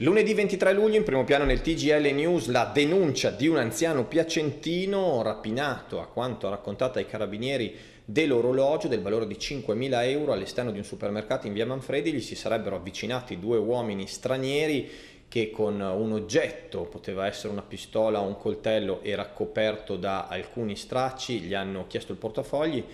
Lunedì 23 luglio in primo piano nel TGL News la denuncia di un anziano piacentino rapinato, a quanto raccontato ai carabinieri, dell'orologio del valore di 5.000 euro all'esterno di un supermercato in via Manfredi. Gli si sarebbero avvicinati due uomini stranieri che con un oggetto, poteva essere una pistola o un coltello, era coperto da alcuni stracci, gli hanno chiesto il portafogli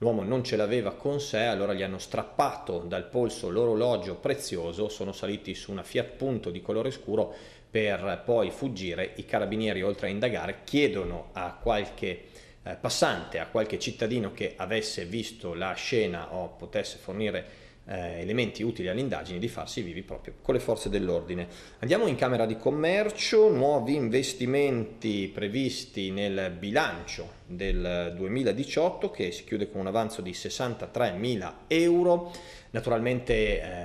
L'uomo non ce l'aveva con sé, allora gli hanno strappato dal polso l'orologio prezioso, sono saliti su una Fiat Punto di colore scuro per poi fuggire. I carabinieri, oltre a indagare, chiedono a qualche eh, passante, a qualche cittadino che avesse visto la scena o potesse fornire eh, elementi utili all'indagine di farsi vivi proprio con le forze dell'ordine. Andiamo in Camera di Commercio, nuovi investimenti previsti nel bilancio del 2018 che si chiude con un avanzo di 63 mila euro. Naturalmente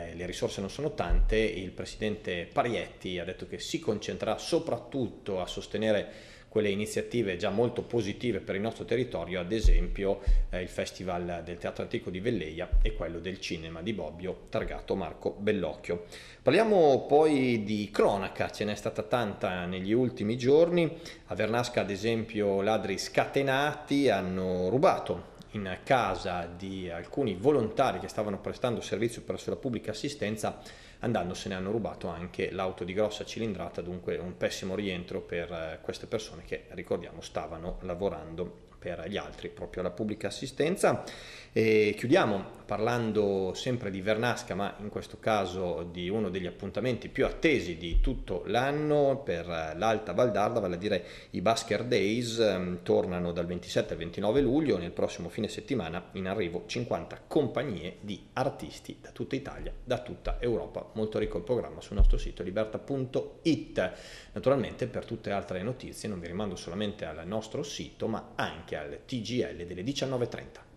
eh, le risorse non sono tante, il presidente Parietti ha detto che si concentrerà soprattutto a sostenere quelle iniziative già molto positive per il nostro territorio, ad esempio eh, il Festival del Teatro Antico di Velleia e quello del cinema di Bobbio, targato Marco Bellocchio. Parliamo poi di cronaca, ce n'è stata tanta negli ultimi giorni, a Vernasca ad esempio ladri scatenati hanno rubato in casa di alcuni volontari che stavano prestando servizio presso la pubblica assistenza, andandosene hanno rubato anche l'auto di grossa cilindrata, dunque un pessimo rientro per eh, queste persone che, ricordiamo, stavano lavorando per gli altri, proprio alla pubblica assistenza. E chiudiamo parlando sempre di Vernasca, ma in questo caso di uno degli appuntamenti più attesi di tutto l'anno per l'Alta Valdarda, vale a dire i Basker Days, ehm, tornano dal 27 al 29 luglio, nel prossimo fine settimana in arrivo 50 compagnie di artisti da tutta Italia, da tutta Europa. Molto ricco il programma sul nostro sito liberta.it. Naturalmente per tutte le altre notizie non vi rimando solamente al nostro sito, ma anche anche al TGL delle 19.30.